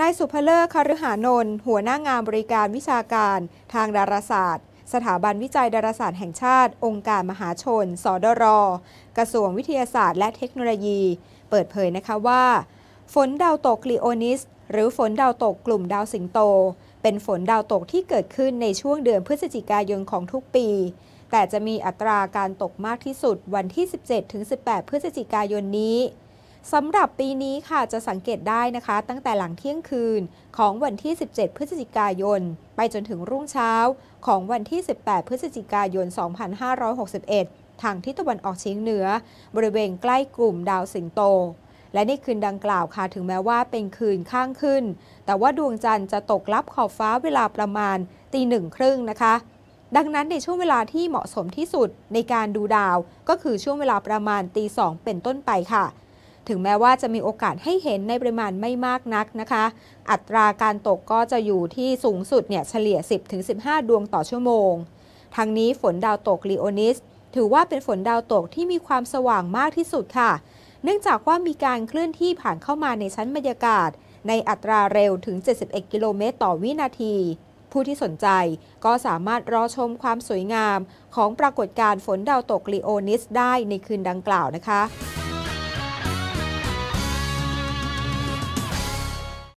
นายสุภเลิศคฤหานนท์หัวหน้างานบริการวิชาการทางดาราศาสตร์ สถาบันวิจัยดาราศาสตร์แห่งชาติองค์การมหาชนสดรกระทรวงวิทยาศาสตร์ และเทคโนโลยี เปิดเผยนะคะว่า ฝนดาวตกลีโอนิส หรือฝนดาวตกกลุ่มดาวสิงโต เป็นฝนดาวตกที่เกิดขึ้นในช่วงเดือนพฤศจิกายนของทุกปี แต่จะมีอัตราการตกมากที่สุดวันที่ 17-18 พฤศจิกายนนี้สำหรับปีนี้ค่ะจะสังเกตได้นะคะ ตั้งแต่หลังเที่ยงคืนของวันที่ 17 พฤศจิกายน ไปจนถึงรุ่งเช้าของวันที่ 18 พฤศจิกายน 2561 ทางทิศตะวันออกเฉียงเหนือบริเวณใกล้กลุ่มดาวสิงโต และในคืนดังกล่าวค่ะถึงแม้ว่าเป็นคืนข้างขึ้น แต่ว่าดวงจันทร์จะตกลับขอบฟ้าเวลาประมาณตีหนึ่งครึ่งนะคะ ดังนั้นในช่วงเวลาที่เหมาะสมที่สุดในการดูดาวก็คือช่วงเวลาประมาณตีสองเป็นต้นไปค่ะถึงแม้ว่าจะมีโอกาสให้เห็นในปริมาณไม่มากนักนะคะ อัตราการตกก็จะอยู่ที่สูงสุดเนี่ยเฉลี่ย 10-15 ดวงต่อชั่วโมง ทั้งนี้ฝนดาวตกลีโอนิส ถือว่าเป็นฝนดาวตกที่มีความสว่างมากที่สุดค่ะ เนื่องจากว่ามีการเคลื่อนที่ผ่านเข้ามาในชั้นบรรยากาศ ในอัตราเร็วถึง 71 กิโลเมตรต่อวินาที ผู้ที่สนใจก็สามารถรอชมความสวยงาม ของปรากฏการณ์ฝนดาวตกลีโอนิสได้ในคืนดังกล่าวนะคะ